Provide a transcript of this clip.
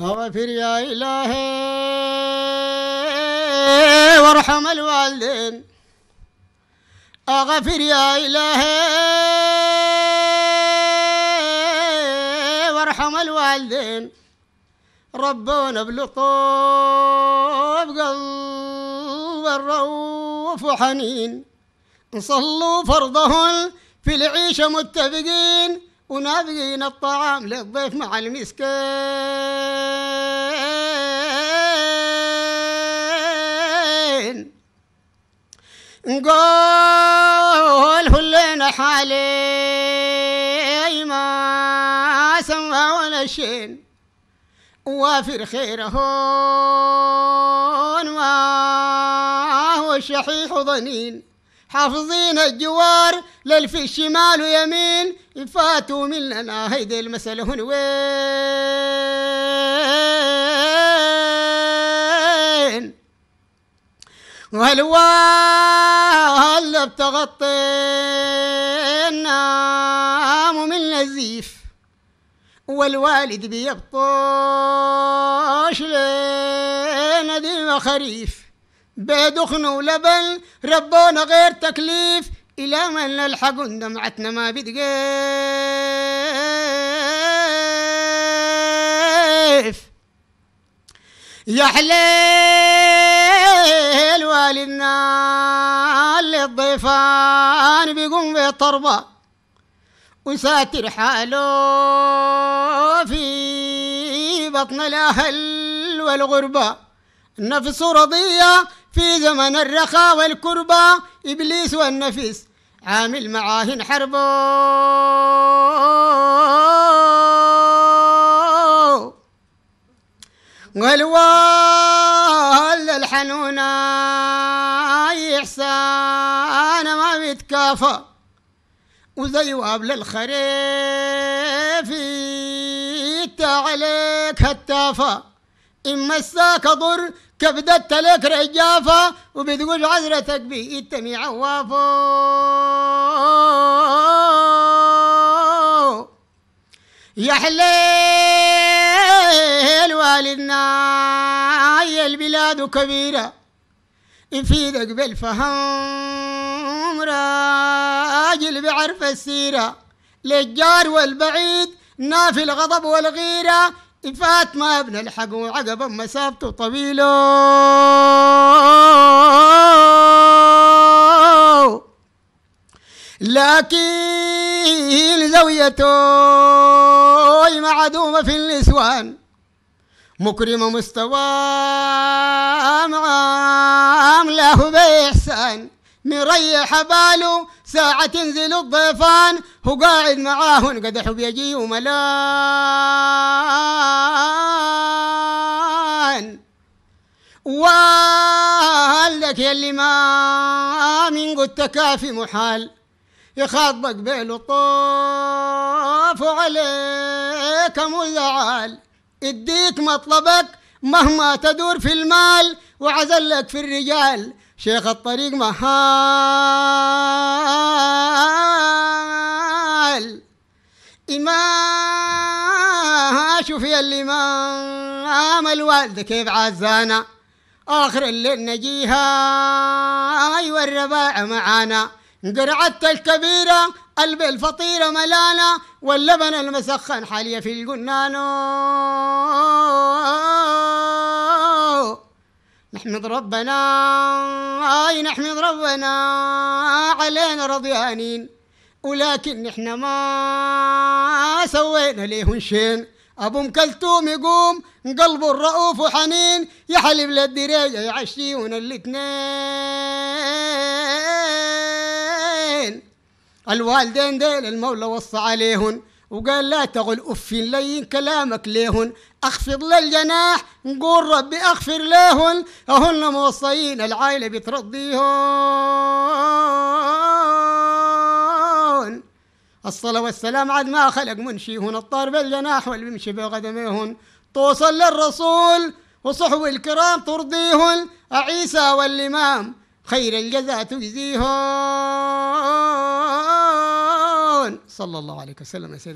هو فير يا إلهي وارحم الوالدين أغفر يا إلهي وارحم الوالدين ربونا بلطوب قلب الروف وحنين صلوا فرضهم في العيشة متفقين ونابقين الطعام للضيف مع المسكين نقول هلنا حالي ما سمع ولا شين وافر خيرهون ما هو شحيح ضنين حافظين الجوار للفي شمال ويمين فاتوا مننا هيدي المسألة هن وين والوال بتغطينا من نزيف والوالد بيبطش لنا دي خريف بدخن ولبن ربونا غير تكليف إلى من نلحق دمعتنا ما بتقيف يا حليل والدنا اللي الضيفان بيقوم بالطربة وساتر حاله في بطن الأهل والغربة نفسه رضيه في زمن الرخاء والكربة إبليس والنفيس عامل معاهن حربه والوال الحنونة إحسان ما بيتكافى وزي وابل الخريف يتعليك هتافة إن مساك ضر كبدت لك رجافة وبتقول عذرتك بإتمي عوافو يا حليل والدنا يا البلاد كبيرة يفيدك بالفهم راجل بعرف السيرة للجار والبعيد نافي الغضب والغيرة فات ما بنلحق وعقب مسافته طويلة لكن زاويته معدومة في النسوان مكرمة مستوى معامله بإحسان مريح باله ساعة تنزل الضيفان هو قاعد معاهن قدحوا بيجي وملان والك يلي ما من قد تكافي محال يخاطبك بيلو طوف عليك مزعال اديك مطلبك مهما تدور في المال وعزلك في الرجال شيخ الطريق محال إما يا اللي ما الوالد كيف عزانا آخر اللي نجيها أيوة الرباع معانا قرعت الكبيرة قلب الفطيرة ملانة واللبن المسخن حالية في القنانة نحمد ربنا اي نحمد ربنا علينا رضيانين ولكن احنا ما سوينا ليهن شين ابو مكلتوم كلثوم يقوم قلبه الرؤوف وحنين يا حليب للدريجه عشيون الاثنين الوالدين ديل المولى وصى عليهن وقال لا تقل أف لين كلامك ليهن أخفض للجناح نقول ربي أغفر ليهن اهن موصيين العائلة بترضيهن الصلاة والسلام عاد ما خلق منشيهن الطار بالجناح بيمشي بقدميهن توصل للرسول وصحو الكرام ترضيهن عيسى والإمام خير الجزاء تجزيهن صلى الله عليه وسلم يا سيدي